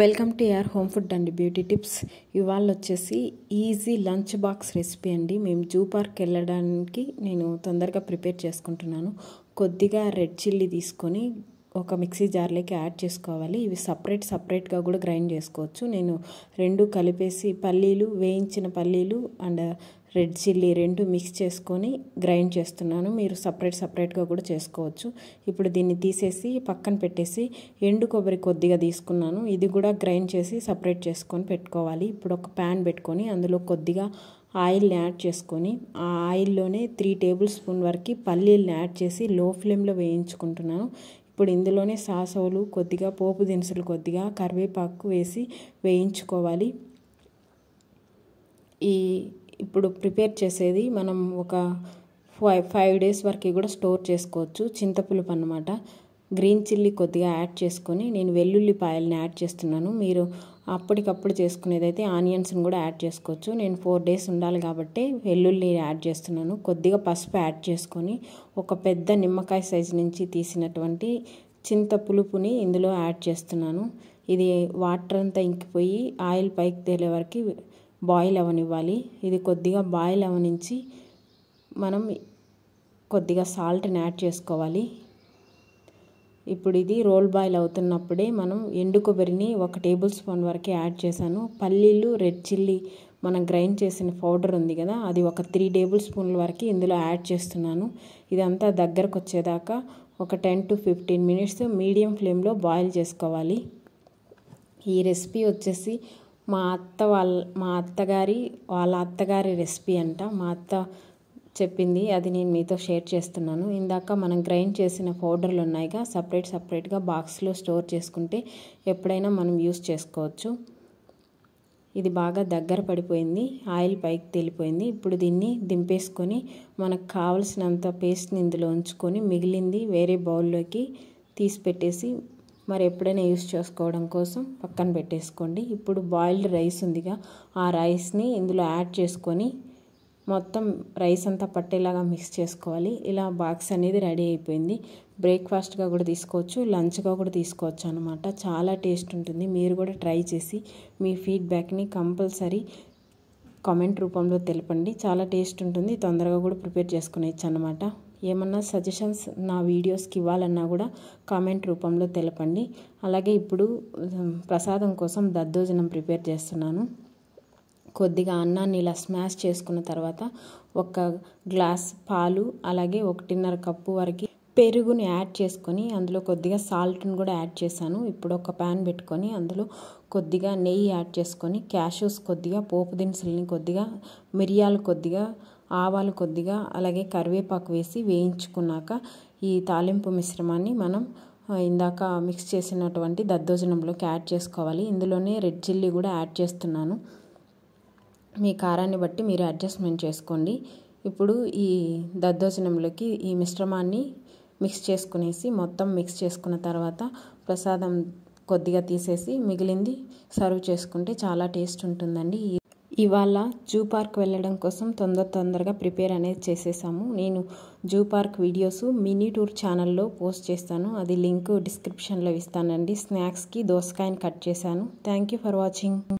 welcome to your home food and beauty tips ఇవాళ వచ్చేసి easy lunch box recipe అండి మేము జూ పార్క్ వెళ్ళడానికి నేను తొందరగా ప్రిపేర్ చేసుకుంటున్నాను కొద్దిగా రెడ్ చిల్లీ తీసుకొని ఒక మిక్సీ జార్లోకి యాడ్ చేసుకోవాలి ఇవి సపరేట్ సపరేట్గా కూడా గ్రైండ్ చేసుకోవచ్చు నేను రెండు కలిపేసి పల్లీలు వేయించిన పల్లీలు అండ్ రెడ్ చిల్లీ రెండు మిక్స్ చేసుకొని గ్రైండ్ చేస్తున్నాను మీరు సపరేట్ సపరేట్గా కూడా చేసుకోవచ్చు ఇప్పుడు దీన్ని తీసేసి పక్కన పెట్టేసి ఎండు కొబ్బరి కొద్దిగా తీసుకున్నాను ఇది కూడా గ్రైండ్ చేసి సపరేట్ చేసుకొని పెట్టుకోవాలి ఇప్పుడు ఒక ప్యాన్ పెట్టుకొని అందులో కొద్దిగా ఆయిల్ని యాడ్ చేసుకొని ఆ ఆయిల్లోనే త్రీ టేబుల్ స్పూన్ వరకు పల్లీలను యాడ్ చేసి లో ఫ్లేమ్లో వేయించుకుంటున్నాను ఇప్పుడు ఇందులోనే సాసవులు కొద్దిగా పోపు దినుసులు కొద్దిగా కరివేపాకు వేసి వేయించుకోవాలి ఈ ఇప్పుడు ప్రిపేర్ చేసేది మనం ఒక ఫైవ్ ఫైవ్ డేస్ వరకు కూడా స్టోర్ చేసుకోవచ్చు చింతపులుపు అనమాట గ్రీన్ చిల్లీ కొద్దిగా యాడ్ చేసుకొని నేను వెల్లుల్లిపాయలని యాడ్ చేస్తున్నాను మీరు అప్పటికప్పుడు చేసుకునేదైతే ఆనియన్స్ని కూడా యాడ్ చేసుకోవచ్చు నేను ఫోర్ డేస్ ఉండాలి కాబట్టి వెల్లుల్లి యాడ్ చేస్తున్నాను కొద్దిగా పసుపు యాడ్ చేసుకొని ఒక పెద్ద నిమ్మకాయ సైజు నుంచి తీసినటువంటి చింత పులుపుని ఇందులో యాడ్ చేస్తున్నాను ఇది వాటర్ అంతా ఇంకిపోయి ఆయిల్ పైకి తేలే వరకు బాయిల్ అవ్వనివ్వాలి ఇది కొద్దిగా బాయిల్ అవనించి మనం కొద్దిగా సాల్ట్ని యాడ్ చేసుకోవాలి ఇప్పుడు ఇది రోల్ బాయిల్ అవుతున్నప్పుడే మనం ఎండు కొబ్బరిని ఒక టేబుల్ స్పూన్ వరకే యాడ్ చేశాను పల్లీలు రెడ్ చిల్లీ మనం గ్రైండ్ చేసిన పౌడర్ ఉంది కదా అది ఒక త్రీ టేబుల్ స్పూన్ల వరకు ఇందులో యాడ్ చేస్తున్నాను ఇదంతా దగ్గరకు వచ్చేదాకా ఒక ten to fifteen minutes medium ఫ్లేమ్లో బాయిల్ చేసుకోవాలి ఈ రెసిపీ వచ్చేసి మా అత్త వాళ్ళ మా అత్తగారి వాళ్ళ అత్తగారి రెసిపీ అంట మా అత్త చెప్పింది అది నేను మీతో షేర్ చేస్తున్నాను ఇందాక మనం గ్రైండ్ చేసిన పౌడర్లు ఉన్నాయిగా సపరేట్ సపరేట్గా బాక్స్లో స్టోర్ చేసుకుంటే ఎప్పుడైనా మనం యూస్ చేసుకోవచ్చు ఇది బాగా దగ్గర పడిపోయింది ఆయిల్ పైకి తేలిపోయింది ఇప్పుడు దీన్ని దింపేసుకొని మనకు కావలసినంత పేస్ట్ని ఇందులో ఉంచుకొని మిగిలింది వేరే బౌల్లోకి తీసి పెట్టేసి మరి ఎప్పుడైనా యూస్ చేసుకోవడం కోసం పక్కన పెట్టేసుకోండి ఇప్పుడు బాయిల్డ్ రైస్ ఉందిగా ఆ రైస్ని ఇందులో యాడ్ చేసుకొని మొత్తం రైస్ అంతా పట్టేలాగా మిక్స్ చేసుకోవాలి ఇలా బాక్స్ అనేది రెడీ అయిపోయింది బ్రేక్ఫాస్ట్గా కూడా తీసుకోవచ్చు లంచ్గా కూడా తీసుకోవచ్చు అనమాట చాలా టేస్ట్ ఉంటుంది మీరు కూడా ట్రై చేసి మీ ఫీడ్బ్యాక్ని కంపల్సరీ కామెంట్ రూపంలో తెలపండి చాలా టేస్ట్ ఉంటుంది తొందరగా కూడా ప్రిపేర్ చేసుకునేచ్చు అనమాట ఏమన్నా సజెషన్స్ నా వీడియోస్కి ఇవ్వాలన్నా కూడా కామెంట్ రూపంలో తెలపండి అలాగే ఇప్పుడు ప్రసాదం కోసం దద్దోజనం ప్రిపేర్ చేస్తున్నాను కొద్దిగా అన్నాన్ని ఇలా స్మాష్ చేసుకున్న తర్వాత ఒక గ్లాస్ పాలు అలాగే ఒకటిన్నర కప్పు వరకు పెరుగుని యాడ్ చేసుకొని అందులో కొద్దిగా సాల్ట్ని కూడా యాడ్ చేశాను ఇప్పుడు ఒక ప్యాన్ పెట్టుకొని అందులో కొద్దిగా నెయ్యి యాడ్ చేసుకొని క్యాషూస్ కొద్దిగా పోపు దినుసుల్ని కొద్దిగా మిరియాలు కొద్దిగా ఆవాలు కొద్దిగా అలాగే కరివేపాకు వేసి వేయించుకున్నాక ఈ తాలింపు మిశ్రమాన్ని మనం ఇందాక మిక్స్ చేసినటువంటి దద్దోజనంలోకి యాడ్ చేసుకోవాలి ఇందులోనే రెడ్ చిల్లీ కూడా యాడ్ చేస్తున్నాను మీ కారాన్ని బట్టి మీరు అడ్జస్ట్మెంట్ చేసుకోండి ఇప్పుడు ఈ దద్దోజనంలోకి ఈ మిశ్రమాన్ని మిక్స్ చేసుకునేసి మొత్తం మిక్స్ చేసుకున్న తర్వాత ప్రసాదం కొద్దిగా తీసేసి మిగిలింది సర్వ్ చేసుకుంటే చాలా టేస్ట్ ఉంటుందండి ఇవాళ జూ పార్క్ వెళ్ళడం కోసం తొందర తొందరగా ప్రిపేర్ అనేది చేసేసాము నేను zoo park videos mini tour ఛానల్లో పోస్ట్ చేస్తాను అది లింక్ డిస్క్రిప్షన్లో ఇస్తానండి స్నాక్స్కి దోసకాయని కట్ చేశాను థ్యాంక్ యూ ఫర్ వాచింగ్